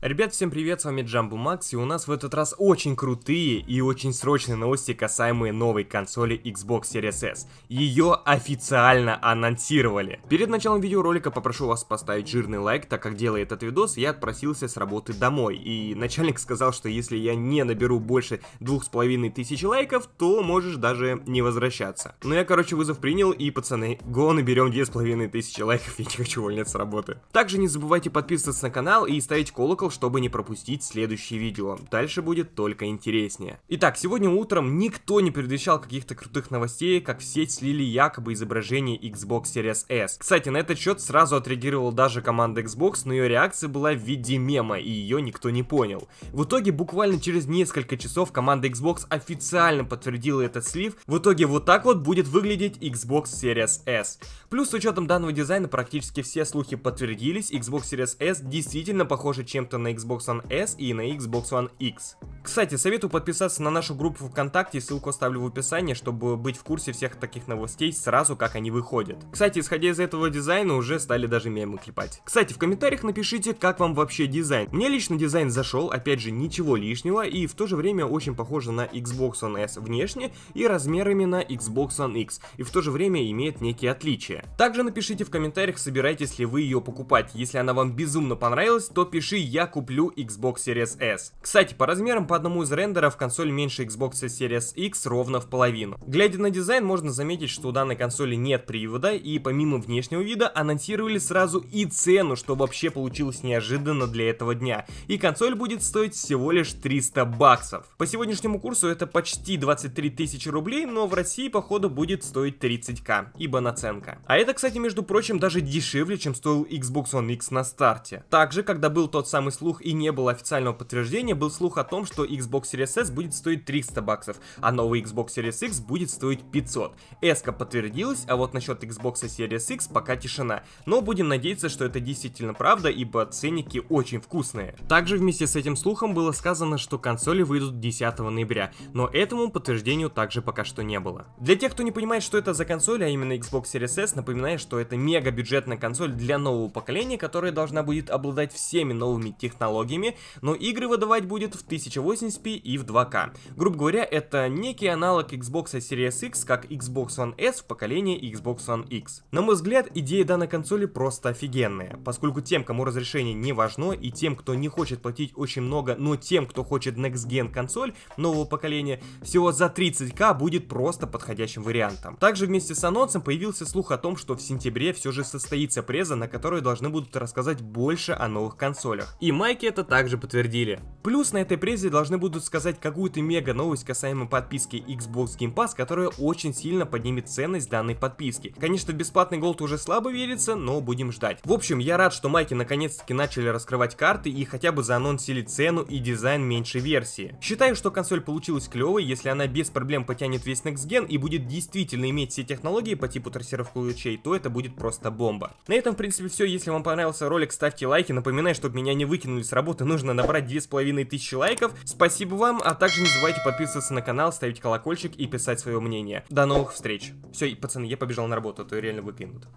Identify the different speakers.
Speaker 1: Ребят, всем привет, с вами Джамбу Макс, и у нас в этот раз очень крутые и очень срочные новости, касаемые новой консоли Xbox Series S. Ее официально анонсировали. Перед началом видеоролика попрошу вас поставить жирный лайк, так как делая этот видос, я отпросился с работы домой, и начальник сказал, что если я не наберу больше двух с половиной тысяч лайков, то можешь даже не возвращаться. Но ну, я, короче, вызов принял, и, пацаны, го, наберем две с половиной тысячи лайков, я не хочу увольняться с работы. Также не забывайте подписываться на канал и ставить колокол, колокол, чтобы не пропустить следующие видео. Дальше будет только интереснее. Итак, сегодня утром никто не предвещал каких-то крутых новостей, как в сеть слили якобы изображение Xbox Series S. Кстати, на этот счет сразу отреагировала даже команда Xbox, но ее реакция была в виде мема, и ее никто не понял. В итоге, буквально через несколько часов команда Xbox официально подтвердила этот слив. В итоге, вот так вот будет выглядеть Xbox Series S. Плюс, с учетом данного дизайна, практически все слухи подтвердились, Xbox Series S действительно похожа чем-то на Xbox One S и на Xbox One X. Кстати, советую подписаться на нашу группу ВКонтакте, ссылку оставлю в описании, чтобы быть в курсе всех таких новостей сразу, как они выходят. Кстати, исходя из этого дизайна, уже стали даже мемы клепать. Кстати, в комментариях напишите, как вам вообще дизайн. Мне лично дизайн зашел, опять же, ничего лишнего, и в то же время очень похоже на Xbox One S внешне и размерами на Xbox One X, и в то же время имеет некие отличия. Также напишите в комментариях, собираетесь ли вы ее покупать. Если она вам безумно понравилась, то пиши «Я куплю Xbox Series S». Кстати, по размерам, по одному из рендеров, консоль меньше Xbox Series X ровно в половину. Глядя на дизайн, можно заметить, что у данной консоли нет привода, и помимо внешнего вида, анонсировали сразу и цену, что вообще получилось неожиданно для этого дня. И консоль будет стоить всего лишь 300 баксов. По сегодняшнему курсу это почти 23 тысячи рублей, но в России походу будет стоить 30к, ибо наценка. А это, кстати, между прочим, даже дешевле, чем стоил Xbox One X на старте. Также, когда был тот самый слух и не было официального подтверждения, был слух о том, что Xbox Series S будет стоить 300 баксов, а новый Xbox Series X будет стоить 500. Эска подтвердилась, а вот насчет Xbox Series X пока тишина. Но будем надеяться, что это действительно правда, ибо ценники очень вкусные. Также вместе с этим слухом было сказано, что консоли выйдут 10 ноября, но этому подтверждению также пока что не было. Для тех, кто не понимает, что это за консоль, а именно Xbox Series S, напоминаю, что это мега бюджетная консоль для нового поколения, которая должна будет обладать всеми новыми технологиями, но игры выдавать будет в 1080 1080p и в 2К. Грубо говоря, это некий аналог Xbox Series X, как Xbox One S в поколении Xbox One X. На мой взгляд, идея данной консоли просто офигенная, поскольку тем, кому разрешение не важно, и тем, кто не хочет платить очень много, но тем, кто хочет Next Gen консоль нового поколения, всего за 30к будет просто подходящим вариантом. Также вместе с анонсом появился слух о том, что в сентябре все же состоится преза, на которой должны будут рассказать больше о новых консолях. И майки это также подтвердили. Плюс на этой презе должны будут сказать какую-то мега новость касаемо подписки Xbox Game Pass, которая очень сильно поднимет ценность данной подписки. Конечно, бесплатный голд уже слабо верится, но будем ждать. В общем, я рад, что майки наконец-таки начали раскрывать карты и хотя бы заанонсили цену и дизайн меньшей версии. Считаю, что консоль получилась клевой, если она без проблем потянет весь Next Gen и будет действительно иметь все технологии по типу трассировки лучей, то это будет просто бомба. На этом, в принципе, все. Если вам понравился ролик, ставьте лайки. Напоминаю, чтобы меня не выкинули с работы, нужно набрать 2500 лайков. Спасибо вам, а также не забывайте подписываться на канал, ставить колокольчик и писать свое мнение. До новых встреч. Все, пацаны, я побежал на работу, а то реально выкинут.